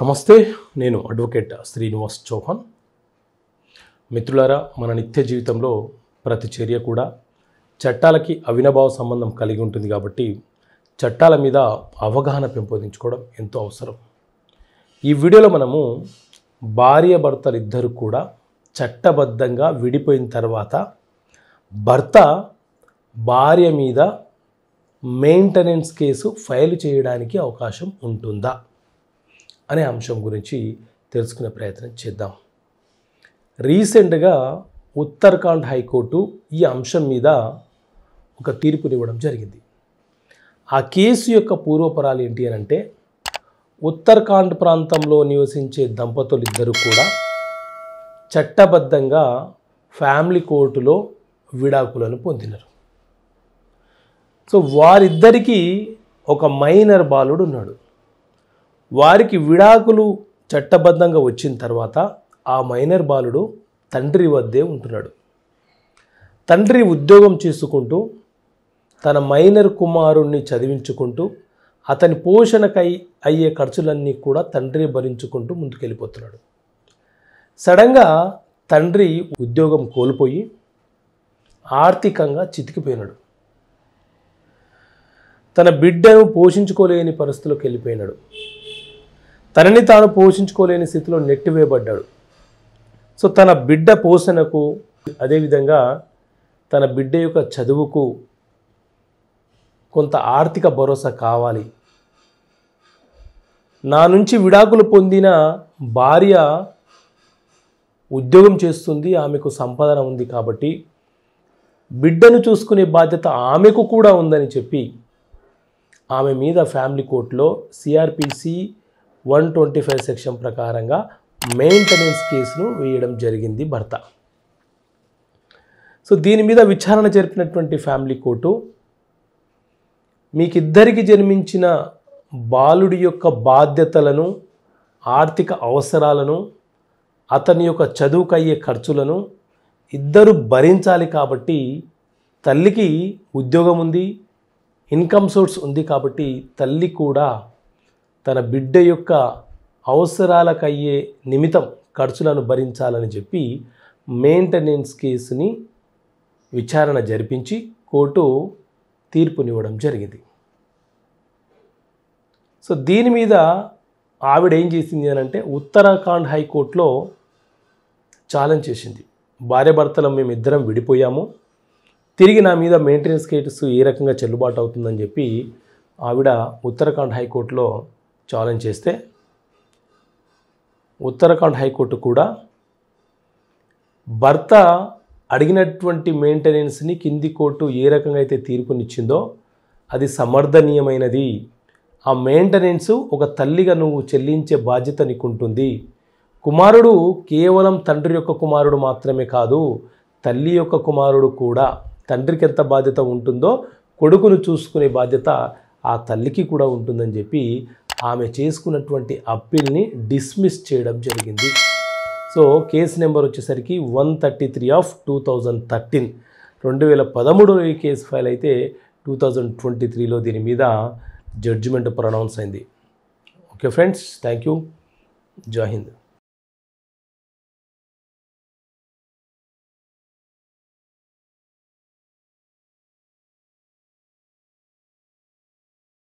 నమస్తే నేను అడ్వకేట్ శ్రీనివాస్ చౌహాన్ మిత్రులారా మన నిత్య జీవితంలో ప్రతి చర్య కూడా చట్టాలకి అవినభావ సంబంధం కలిగి ఉంటుంది కాబట్టి చట్టాల మీద అవగాహన పెంపొందించుకోవడం ఎంతో అవసరం ఈ వీడియోలో మనము భార్య భర్తలిద్దరూ కూడా చట్టబద్ధంగా విడిపోయిన తర్వాత భర్త భార్య మీద మెయింటెనెన్స్ కేసు ఫైల్ చేయడానికి అవకాశం ఉంటుందా అనే అంశం గురించి తెలుసుకునే ప్రయత్నం చేద్దాం రీసెంట్గా ఉత్తరాఖండ్ హైకోర్టు ఈ అంశం మీద ఒక తీర్పునివ్వడం జరిగింది ఆ కేసు యొక్క పూర్వపరాలు ఏంటి అని అంటే ఉత్తరాఖండ్ ప్రాంతంలో నివసించే దంపతులు ఇద్దరు కూడా చట్టబద్ధంగా ఫ్యామిలీ కోర్టులో విడాకులను పొందినరు సో వారిద్దరికీ ఒక మైనర్ బాలుడు ఉన్నాడు వారికి విడాకులు చట్టబద్ధంగా వచ్చిన తర్వాత ఆ మైనర్ బాలుడు తండ్రి వద్దే ఉంటున్నాడు తండ్రి ఉద్యోగం చేసుకుంటూ తన మైనర్ కుమారుణ్ణి చదివించుకుంటూ అతని పోషణకై అయ్యే ఖర్చులన్నీ కూడా తండ్రి భరించుకుంటూ ముందుకెళ్ళిపోతున్నాడు సడన్గా తండ్రి ఉద్యోగం కోల్పోయి ఆర్థికంగా చితికిపోయినాడు తన బిడ్డను పోషించుకోలేని పరిస్థితిలోకి వెళ్ళిపోయినాడు తనని తాను పోషించుకోలేని స్థితిలో నెట్టివేయబడ్డాడు సో తన బిడ్డ పోషణకు అదేవిధంగా తన బిడ్డ యొక్క చదువుకు కొంత ఆర్థిక భరోసా కావాలి నా నుంచి విడాకులు పొందిన భార్య ఉద్యోగం చేస్తుంది ఆమెకు సంపాదన ఉంది కాబట్టి బిడ్డను చూసుకునే బాధ్యత ఆమెకు కూడా ఉందని చెప్పి ఆమె మీద ఫ్యామిలీ కోర్టులో CRPC one twenty five section ప్రకారంగా మెయింటెనెన్స్ కేసును వేయడం జరిగింది భర్త సో దీని మీద విచారణ జరిపినటువంటి ఫ్యామిలీ కోర్టు మీకిద్దరికి జన్మించిన బాలుడి యొక్క బాధ్యతలను ఆర్థిక అవసరాలను అతని యొక్క చదువుకయ్యే ఖర్చులను ఇద్దరు భరించాలి కాబట్టి తల్లికి ఉద్యోగం ఉంది ఇన్కమ్ సోర్స్ ఉంది కాబట్టి తల్లి కూడా తన బిడ్డ యొక్క అవసరాలకయ్యే నిమిత్తం ఖర్చులను భరించాలని చెప్పి మెయింటెనెన్స్ కేసుని విచారణ జరిపించి కోర్టు తీర్పునివ్వడం జరిగింది సో దీని మీద ఆవిడ ఏం చేసింది అని అంటే ఉత్తరాఖండ్ హైకోర్టులో ఛాలెంజ్ చేసింది భార్యాభర్తలం మేము ఇద్దరం విడిపోయాము తిరిగి నా మీద మెయింటెనెన్స్ కేసు ఏ రకంగా చెల్లుబాటు అవుతుందని చెప్పి ఆవిడ ఉత్తరాఖండ్ హైకోర్టులో ఛాలెంజ్ చేస్తే ఉత్తరాఖండ్ హైకోర్టు కూడా భర్త అడిగినటువంటి మెయింటెనెన్స్ని కింది కోర్టు ఏ రకంగా అయితే తీర్పునిచ్చిందో అది సమర్థనీయమైనది ఆ మెయింటెనెన్స్ ఒక తల్లిగా నువ్వు చెల్లించే బాధ్యత నీకుంటుంది కుమారుడు కేవలం తండ్రి యొక్క కుమారుడు మాత్రమే కాదు తల్లి యొక్క కుమారుడు కూడా తండ్రికి ఎంత బాధ్యత ఉంటుందో కొడుకును చూసుకునే బాధ్యత ఆ తల్లికి కూడా ఉంటుందని చెప్పి ఆమె చేసుకున్నటువంటి అప్పీల్ని డిస్మిస్ చేయడం జరిగింది సో కేసు నెంబర్ వచ్చేసరికి one thirty three of two thousand thirteen రెండు వేల పదమూడులో ఈ కేసు ఫైల్ అయితే టూ థౌజండ్ ట్వంటీ త్రీలో దీని మీద జడ్జిమెంట్ ప్రొనౌన్స్ అయింది ఓకే ఫ్రెండ్స్ థ్యాంక్ యూ జాహింద్